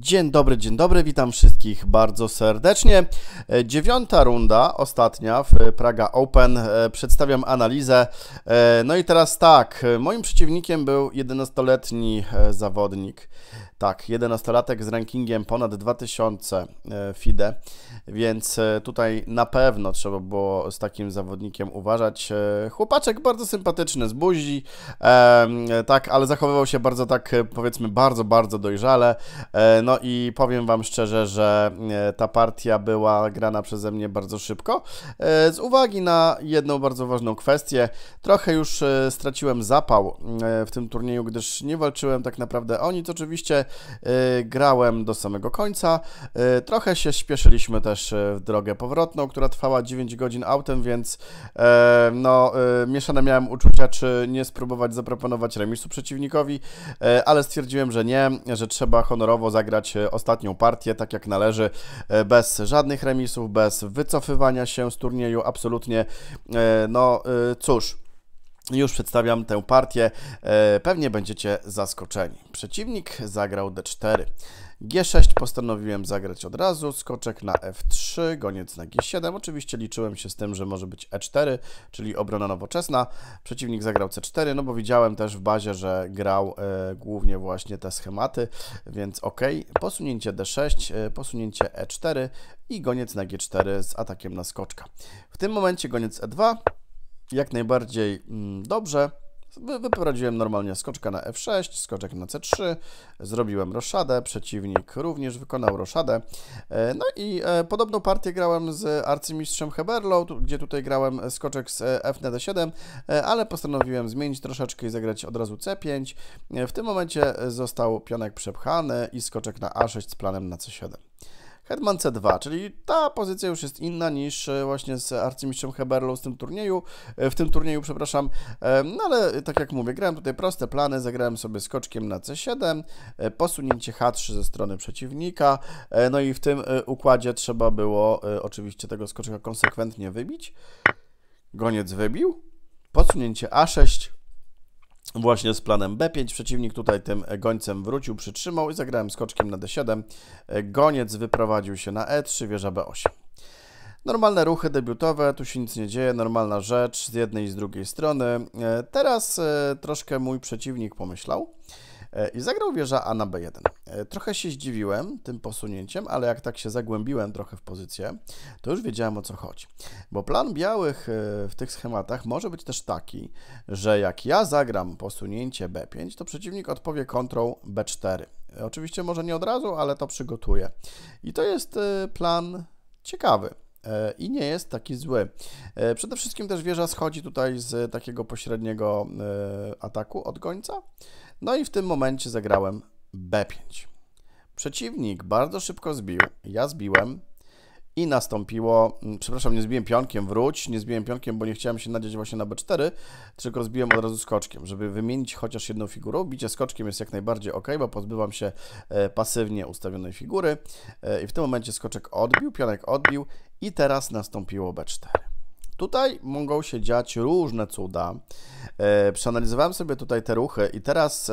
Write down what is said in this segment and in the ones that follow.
Dzień dobry, dzień dobry, witam wszystkich bardzo serdecznie. E, dziewiąta runda, ostatnia w Praga Open. E, przedstawiam analizę. E, no i teraz tak, moim przeciwnikiem był 11-letni zawodnik tak, 11-latek z rankingiem ponad 2000 e, FIDE, więc e, tutaj na pewno trzeba było z takim zawodnikiem uważać. E, chłopaczek bardzo sympatyczny z buzi, tak, ale zachowywał się bardzo tak, powiedzmy, bardzo, bardzo dojrzale. No i powiem Wam szczerze, że ta partia była grana przeze mnie bardzo szybko, z uwagi na jedną bardzo ważną kwestię. Trochę już straciłem zapał w tym turnieju, gdyż nie walczyłem tak naprawdę o nic. Oczywiście Y, grałem do samego końca. Y, trochę się śpieszyliśmy też y, w drogę powrotną, która trwała 9 godzin autem, więc e, no, mieszane miałem uczucia, czy nie spróbować zaproponować remisu przeciwnikowi, e, ale stwierdziłem, że nie, że trzeba honorowo zagrać e, ostatnią partię, tak jak należy, bez żadnych remisów, bez wycofywania się z turnieju, absolutnie. No cóż, już przedstawiam tę partię. E, pewnie będziecie zaskoczeni. Przeciwnik zagrał d4. G6 postanowiłem zagrać od razu, skoczek na F3, goniec na G7. Oczywiście liczyłem się z tym, że może być E4, czyli obrona nowoczesna. Przeciwnik zagrał C4, no bo widziałem też w bazie, że grał e, głównie właśnie te schematy, więc ok. Posunięcie D6, e, posunięcie E4 i goniec na G4 z atakiem na skoczka. W tym momencie goniec E2, jak najbardziej mm, dobrze. Wyprowadziłem normalnie skoczka na f6, skoczek na c3, zrobiłem roszadę, przeciwnik również wykonał roszadę. E, no i e, podobną partię grałem z arcymistrzem Heberlo, gdzie tutaj grałem skoczek z e, f na d7, ale postanowiłem zmienić troszeczkę i zagrać od razu c5. W tym momencie został pionek przepchany i skoczek na a6 z planem na c7. Hetman C2, czyli ta pozycja już jest inna niż e, właśnie z arcymistrzem Heberlą z tym turnieju, e, w tym turnieju, przepraszam, e, no ale tak jak mówię, grałem tutaj proste plany, zagrałem sobie skoczkiem na C7, posunięcie H3 ze strony przeciwnika, no i w tym układzie trzeba było oczywiście tego skoczka konsekwentnie wybić, goniec wybił, posunięcie A6, właśnie z planem B5. Przeciwnik tutaj tym gońcem wrócił, przytrzymał i zagrałem skoczkiem na D7. Goniec wyprowadził się na E3, wieża B8. Normalne ruchy debiutowe, tu się nic nie dzieje, normalna rzecz z jednej i z drugiej strony. E, teraz e, troszkę mój przeciwnik pomyślał. E, I zagrał wieża A na B1. E, trochę się zdziwiłem tym posunięciem, ale jak tak się zagłębiłem trochę w pozycję, to już wiedziałem o co chodzi. Bo plan białych e, w tych schematach może być też taki, że jak ja zagram posunięcie B5, to przeciwnik odpowie kontrą B4. Oczywiście może nie od razu, ale to przygotuje. I to jest plan ciekawy i nie jest taki zły. Przede wszystkim też wieża schodzi tutaj z takiego pośredniego ataku od końca. No i w tym momencie zagrałem B5. Przeciwnik bardzo szybko zbił, ja zbiłem i nastąpiło, mm, przepraszam, nie zbiłem pionkiem, wróć, nie zbiłem pionkiem, bo nie chciałem się nadzieć właśnie na B4, tylko zbiłem od razu skoczkiem, żeby wymienić chociaż jedną figurę. Bicie skoczkiem jest jak najbardziej ok, bo pozbywam się e, pasywnie ustawionej figury e, i w tym momencie skoczek odbił, pionek odbił i teraz nastąpiło B4. Tutaj mogą się dziać różne cuda. E, przeanalizowałem sobie tutaj te ruchy i teraz e,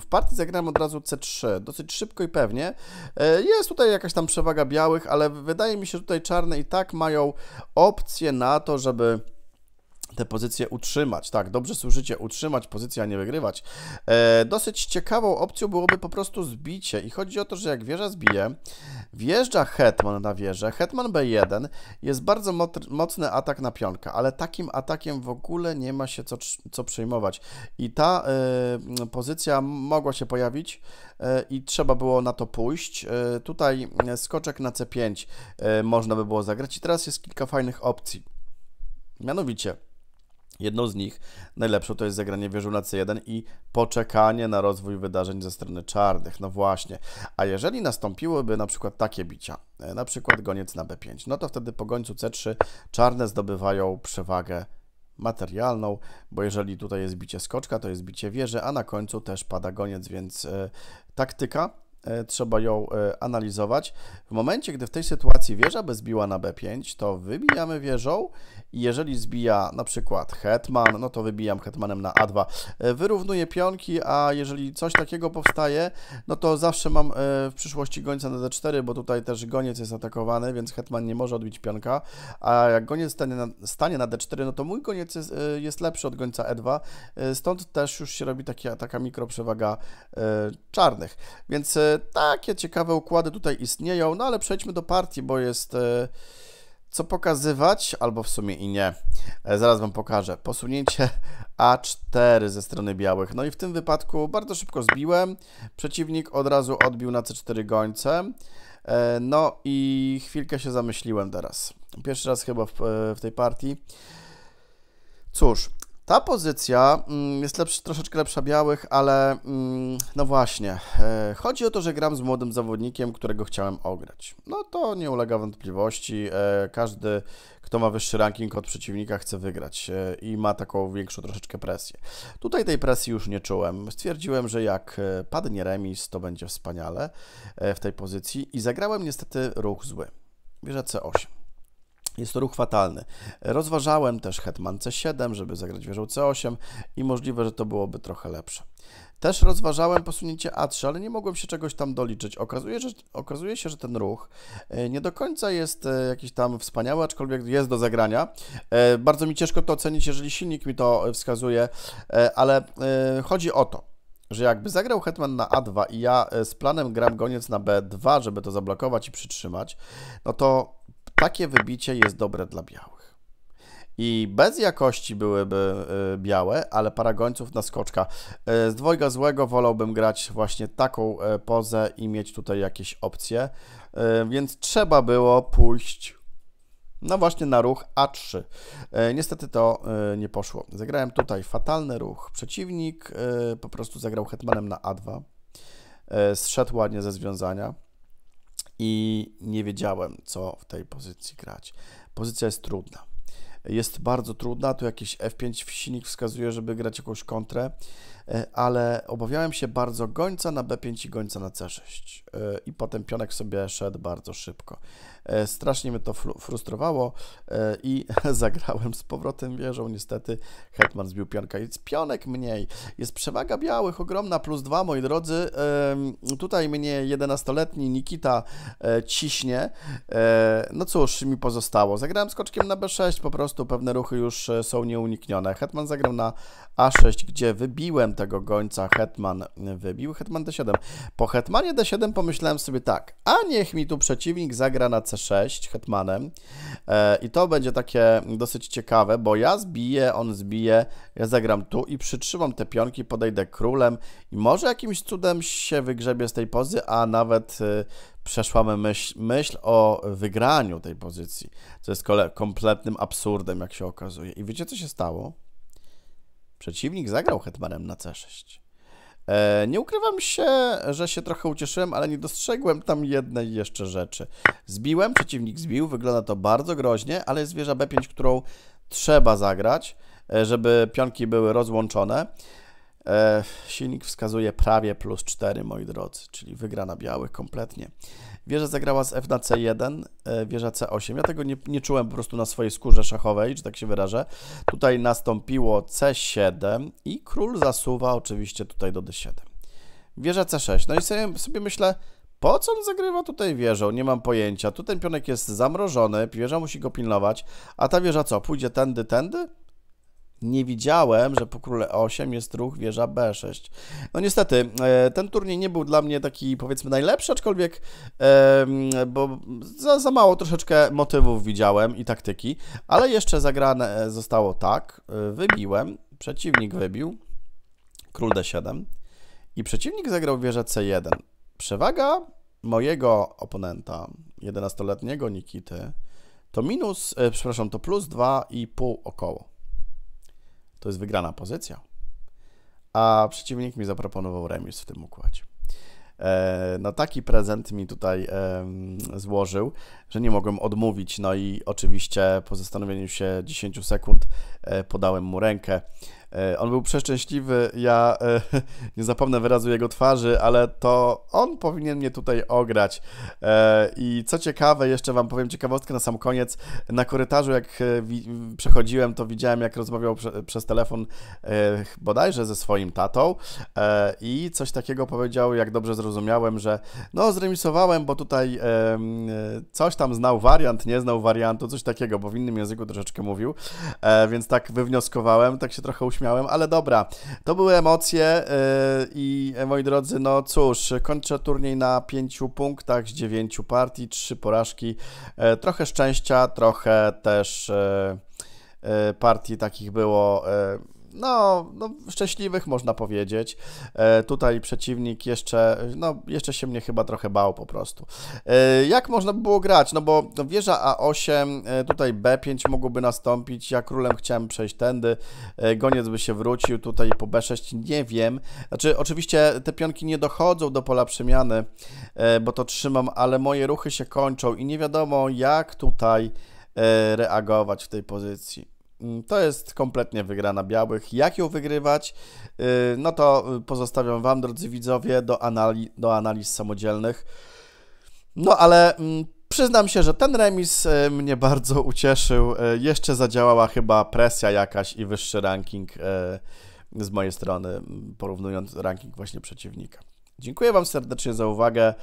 w partii zagrałem od razu C3, dosyć szybko i pewnie. E, jest tutaj jakaś tam przewaga białych, ale wydaje mi się, że tutaj czarne i tak mają opcję na to, żeby tę pozycję utrzymać. Tak, dobrze słyszycie, utrzymać pozycję, a nie wygrywać. E, dosyć ciekawą opcją byłoby po prostu zbicie i chodzi o to, że jak wieża zbije, wjeżdża hetman na wieżę, hetman b1, jest bardzo mocny atak na pionka, ale takim atakiem w ogóle nie ma się co, co przejmować. I ta e, pozycja mogła się pojawić e, i trzeba było na to pójść. E, tutaj skoczek na c5 e, można by było zagrać i teraz jest kilka fajnych opcji. Mianowicie Jedną z nich najlepszą to jest zagranie wieżu na C1 i poczekanie na rozwój wydarzeń ze strony czarnych. No właśnie. A jeżeli nastąpiłyby na przykład takie bicia, e, na przykład goniec na B5, no to wtedy po gońcu C3 czarne zdobywają przewagę materialną, bo jeżeli tutaj jest bicie skoczka, to jest bicie wieży, a na końcu też pada goniec, więc yy, taktyka E, trzeba ją e, analizować. W momencie, gdy w tej sytuacji wieża by zbiła na b5, to wybijamy wieżą i jeżeli zbija na przykład hetman, no to wybijam hetmanem na a2. E, wyrównuję pionki, a jeżeli coś takiego powstaje, no to zawsze mam w przyszłości gońca na d4, bo tutaj też goniec jest atakowany, więc hetman nie może odbić pionka, a jak goniec stanie na, stanie na d4, no to mój goniec jest, jest, lepszy od gońca e2, stąd też już się robi taka taka mikroprzewaga czarnych. Więc takie ciekawe układy tutaj istnieją, no ale przejdźmy do partii, bo jest e, co pokazywać, albo w sumie i nie. E, zaraz Wam pokażę. Posunięcie A4 ze strony białych. No i w tym wypadku bardzo szybko zbiłem. Przeciwnik od razu odbił na C4 gońce. E, no i chwilkę się zamyśliłem teraz. Pierwszy raz chyba w, w tej partii. Cóż, ta pozycja mm, jest lepszy, troszeczkę lepsza białych, ale mm, no właśnie, e, chodzi o to, że gram z młodym zawodnikiem, którego chciałem ograć. No to nie ulega wątpliwości, e, każdy, kto ma wyższy ranking od przeciwnika, chce wygrać e, i ma taką większą troszeczkę presję. Tutaj tej presji już nie czułem. Stwierdziłem, że jak padnie remis, to będzie wspaniale w tej pozycji i zagrałem niestety ruch zły. Bierze C8. Jest to ruch fatalny. Rozważałem też Hetman C7, żeby zagrać wieżą C8 i możliwe, że to byłoby trochę lepsze. Też rozważałem posunięcie A3, ale nie mogłem się czegoś tam doliczyć. Okazuje, że, okazuje się, że ten ruch e, nie do końca jest e, jakiś tam wspaniały, aczkolwiek jest do zagrania. E, bardzo mi ciężko to ocenić, jeżeli silnik mi to wskazuje, ale chodzi o to, że jakby zagrał Hetman na A2 i ja z planem gram goniec na B2, żeby to zablokować i przytrzymać, no to takie wybicie jest dobre dla białych. I bez jakości byłyby y, białe, ale paragońców na skoczka. Y, z dwojga złego wolałbym grać właśnie taką y, pozę i mieć tutaj jakieś opcje, więc trzeba było pójść no właśnie na ruch A3. Niestety to nie poszło. Zagrałem tutaj fatalny ruch. Przeciwnik po prostu zagrał hetmanem na A2. Zszedł ładnie ze związania i nie wiedziałem, co w tej pozycji grać. Pozycja jest trudna. Jest bardzo trudna, tu jakiś F5 w silnik wskazuje, żeby grać jakąś kontrę. E, ale obawiałem się bardzo gońca na B5 i gońca na C6. E, I potem pionek sobie szedł bardzo szybko. E, strasznie mnie to frustrowało i zagrałem z powrotem wieżą. Niestety Hetman zbił pionka. więc pionek mniej. Jest przewaga białych, ogromna, plus dwa, moi drodzy. Tutaj mnie 11-letni Nikita ciśnie. No cóż, mi pozostało. Zagrałem skoczkiem na B6, po prostu pewne ruchy już są nieuniknione. Hetman zagrał na A6, gdzie wybiłem tego gońca Hetman wybił. Hetman D7. Po Hetmanie D7 pomyślałem sobie tak, a niech mi tu przeciwnik zagra na C6 Hetmanem e, i to będzie takie dosyć ciekawe, bo ja zbiję, on zbije, ja zagram tu i przytrzymam te pionki, podejdę królem i może jakimś cudem się wygrzebie z tej pozy, a nawet y, myśl, myśl o wygraniu tej pozycji, co jest kompletnym absurdem, jak się okazuje. I wiecie, co się stało? Przeciwnik zagrał hetmanem na c6. E, nie ukrywam się, że się trochę ucieszyłem, ale nie dostrzegłem tam jednej jeszcze rzeczy. Zbiłem, przeciwnik zbił, wygląda to bardzo groźnie, ale jest wieża B5, którą trzeba zagrać, e, żeby pionki były rozłączone. E, silnik wskazuje prawie plus 4, moi drodzy, czyli wygra na biały kompletnie. Wieża zagrała z f na c1, e, wieża c8. Ja tego nie, nie czułem po prostu na swojej skórze szachowej, czy tak się wyrażę. Tutaj nastąpiło c7 i król zasuwa oczywiście tutaj do d7. Wieża c6. No i sobie, sobie myślę, po co on zagrywa tutaj wieżą? Nie mam pojęcia. Tu ten pionek jest zamrożony, wieża musi go pilnować, a ta wieża co? Pójdzie tędy, tędy? nie widziałem, że po króle 8 jest ruch wieża b6. No niestety, e, ten turniej nie był dla mnie taki powiedzmy najlepszy, aczkolwiek bo za, za mało troszeczkę motywów widziałem i taktyki, ale jeszcze zagrane e, zostało tak, e, wybiłem, przeciwnik wybił, król d7 i przeciwnik zagrał wieżę c1. Przewaga mojego oponenta, 11-letniego Nikity, to minus, przepraszam, to plus 2,5 około to jest wygrana pozycja. A przeciwnik mi zaproponował remis w tym układzie. E, no taki prezent mi tutaj złożył, że nie mogłem odmówić. No i oczywiście po zastanowieniu się 10 sekund e, podałem mu rękę. E, on był przeszczęśliwy, ja e, nie zapomnę wyrazu jego twarzy, ale to on powinien mnie tutaj ograć. E, I co ciekawe, jeszcze Wam powiem ciekawostkę na sam koniec. Na korytarzu, jak przechodziłem, to widziałem, jak rozmawiał przez telefon bodajże ze swoim tatą i coś takiego powiedział, jak dobrze zrozumiałem, że no, zremisowałem, bo tutaj coś tam znał wariant, nie znał wariantu, coś takiego, bo w innym języku troszeczkę mówił, więc tak wywnioskowałem, tak się trochę uśmiechałem miałem, ale dobra, to były emocje y, i e, moi drodzy, no cóż, kończę turniej na pięciu punktach z dziewięciu partii, trzy porażki, e, trochę szczęścia, trochę też e, partii takich było no, no, szczęśliwych można powiedzieć. E, tutaj przeciwnik jeszcze, no, jeszcze się mnie chyba trochę bał po prostu. E, jak można by było grać? No bo wieża A8, e, tutaj B5 mogłoby nastąpić, ja królem chciałem przejść tędy, goniec by się wrócił, tutaj po B6 nie wiem. Znaczy, oczywiście te pionki nie dochodzą do pola przemiany, bo to trzymam, ale moje ruchy się kończą i nie wiadomo jak tutaj reagować w tej pozycji. Mm, to jest kompletnie wygrana białych. Jak ją wygrywać? Y, no to y, pozostawiam Wam, drodzy widzowie, do, anali do analiz samodzielnych. No ale mm, przyznam się, że ten remis y, mnie bardzo ucieszył. Jeszcze zadziałała chyba presja jakaś i wyższy ranking z mojej strony, mm, porównując ranking właśnie przeciwnika. Dziękuję Wam serdecznie za uwagę.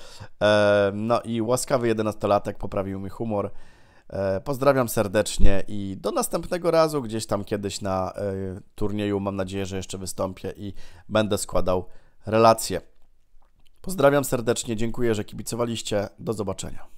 E, no i łaskawy 11-latek poprawił mi humor. E, pozdrawiam serdecznie i do następnego razu, gdzieś tam kiedyś na e, turnieju. Mam nadzieję, że jeszcze wystąpię i będę składał relacje. Pozdrawiam serdecznie, dziękuję, że kibicowaliście. Do zobaczenia.